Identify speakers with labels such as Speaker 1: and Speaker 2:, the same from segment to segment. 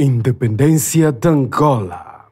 Speaker 1: Independência de Angola.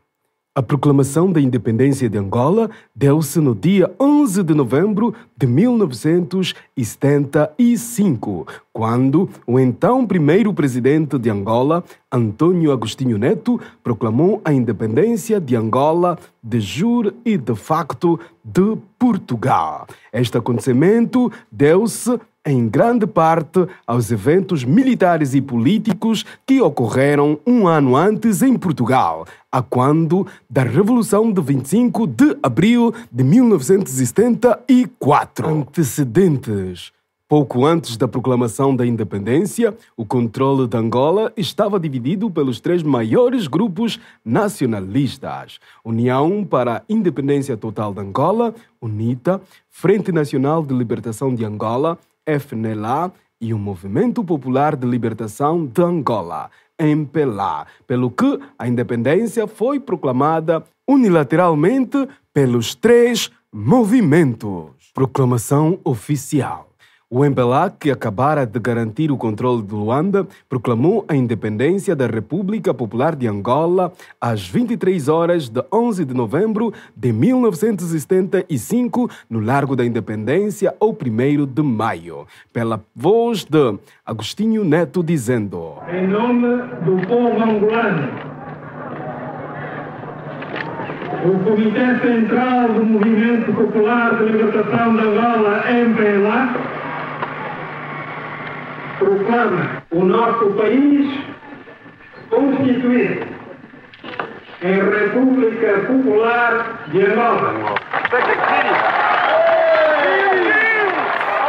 Speaker 1: A proclamação da independência de Angola deu-se no dia 11 de novembro de 1975, quando o então primeiro presidente de Angola, Antônio Agostinho Neto, proclamou a independência de Angola de jure e de facto de Portugal. Este acontecimento deu-se em grande parte aos eventos militares e políticos que ocorreram um ano antes em Portugal, a quando da Revolução de 25 de abril de 1974. Antecedentes. Pouco antes da proclamação da independência, o controle de Angola estava dividido pelos três maiores grupos nacionalistas: União para a Independência Total de Angola, UNITA, Frente Nacional de Libertação de Angola FNLA e o Movimento Popular de Libertação de Angola, MPLA, pelo que a independência foi proclamada unilateralmente pelos três movimentos. Proclamação oficial. O MPLA, que acabara de garantir o controle de Luanda, proclamou a independência da República Popular de Angola às 23 horas de 11 de novembro de 1975, no Largo da Independência, ou 1 de maio, pela voz de Agostinho Neto dizendo: Em nome do povo angolano, o Comitê Central do Movimento Popular de Libertação da Angola, MPLA, proclama o nosso país constituído em República Popular de Angola.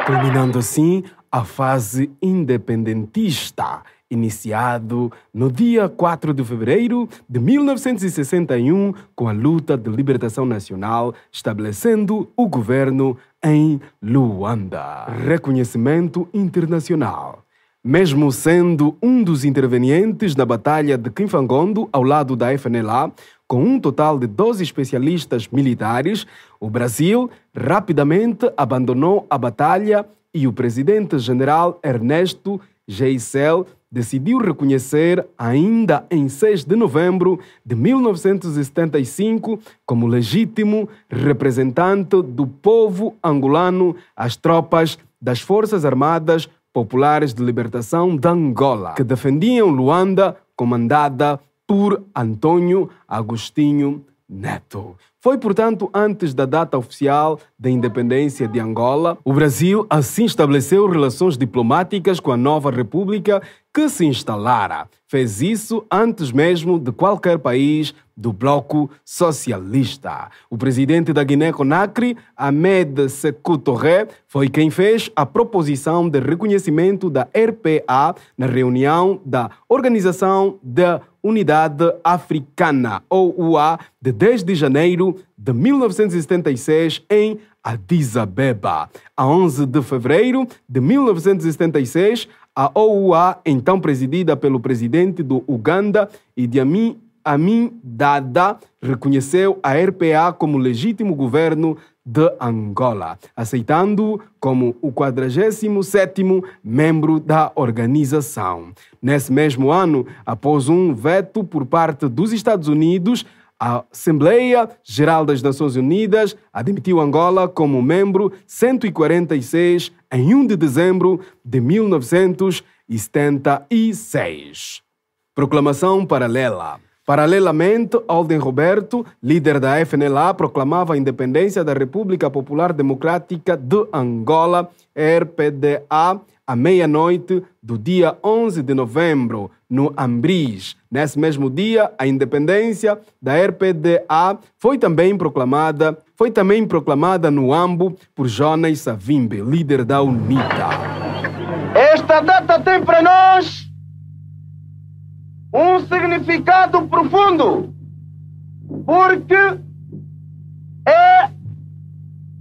Speaker 1: Terminando assim a fase independentista, iniciado no dia 4 de fevereiro de 1961 com a luta de libertação nacional, estabelecendo o governo em Luanda. Reconhecimento internacional. Mesmo sendo um dos intervenientes na Batalha de Kimfangondo ao lado da FNLA, com um total de 12 especialistas militares, o Brasil rapidamente abandonou a batalha e o presidente-general Ernesto Geisel decidiu reconhecer, ainda em 6 de novembro de 1975, como legítimo representante do povo angolano as tropas das Forças Armadas Populares de Libertação de Angola, que defendiam Luanda, comandada por Antônio Agostinho Neto. Foi, portanto, antes da data oficial da independência de Angola, o Brasil assim estabeleceu relações diplomáticas com a nova república que se instalara. Fez isso antes mesmo de qualquer país do bloco socialista. O presidente da Guiné-Conakry, Ahmed Sekou Touré, foi quem fez a proposição de reconhecimento da RPA na reunião da Organização da Unidade Africana, ou UA, de 10 de janeiro abril de 1976 em Addis Abeba. A 11 de fevereiro de 1976, a OUA, então presidida pelo presidente do Uganda, Idi Amin, Amin Dada, reconheceu a RPA como legítimo governo de Angola, aceitando como o 47º membro da organização. Nesse mesmo ano, após um veto por parte dos Estados Unidos, a Assembleia Geral das Nações Unidas admitiu Angola como membro 146 em 1 de dezembro de 1976. Proclamação paralela. Paralelamente, Alden Roberto, líder da FNLA, proclamava a independência da República Popular Democrática de Angola RPDA à meia-noite do dia 11 de novembro, no Ambris. Nesse mesmo dia, a independência da RPDA foi também proclamada, foi também proclamada no AMBO por Jonas Savimbe, líder da UNITA. Esta data tem para nós um significado profundo, porque é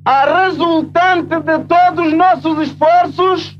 Speaker 1: a resultante de todos os nossos esforços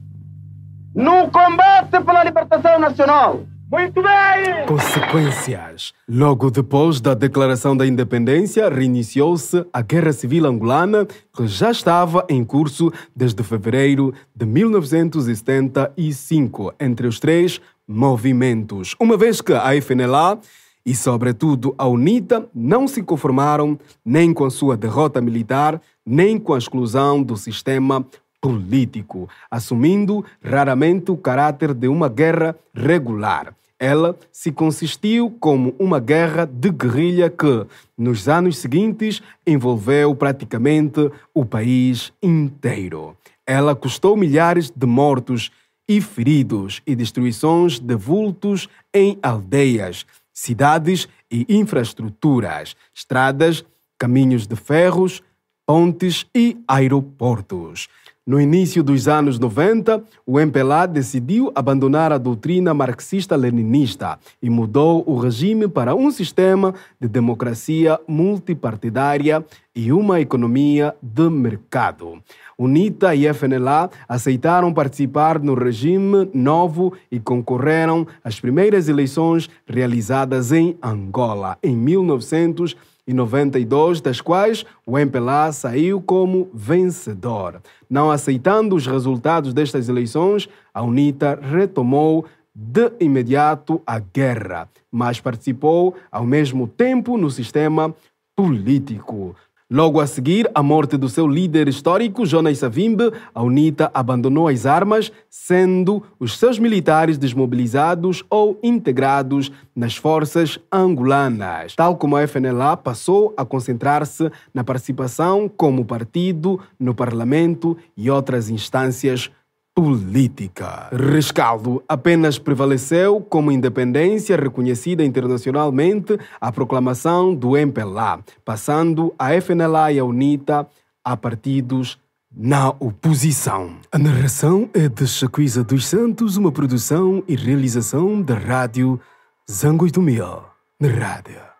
Speaker 1: no combate pela libertação nacional. Muito bem! Consequências. Logo depois da declaração da independência, reiniciou-se a Guerra Civil Angolana, que já estava em curso desde fevereiro de 1975, entre os três movimentos. Uma vez que a FNLA e, sobretudo, a UNITA não se conformaram nem com a sua derrota militar, nem com a exclusão do sistema político, assumindo raramente o caráter de uma guerra regular. Ela se consistiu como uma guerra de guerrilha que, nos anos seguintes, envolveu praticamente o país inteiro. Ela custou milhares de mortos e feridos e destruições de vultos em aldeias, cidades e infraestruturas, estradas, caminhos de ferros, pontes e aeroportos. No início dos anos 90, o MPLA decidiu abandonar a doutrina marxista-leninista e mudou o regime para um sistema de democracia multipartidária e uma economia de mercado. UNITA e FNLA aceitaram participar no regime novo e concorreram às primeiras eleições realizadas em Angola em 1990 e 92, das quais o MPLA saiu como vencedor. Não aceitando os resultados destas eleições, a UNITA retomou de imediato a guerra, mas participou ao mesmo tempo no sistema político. Logo a seguir, à morte do seu líder histórico, Jonas Savimbi, a UNITA abandonou as armas, sendo os seus militares desmobilizados ou integrados nas forças angolanas. Tal como a FNLA passou a concentrar-se na participação como partido no parlamento e outras instâncias política. Rescaldo apenas prevaleceu como independência reconhecida internacionalmente a proclamação do MPLA, passando a FNLA e a UNITA a partidos na oposição. A narração é de Chacuiza dos Santos, uma produção e realização da Rádio Zangos do Mil na rádio.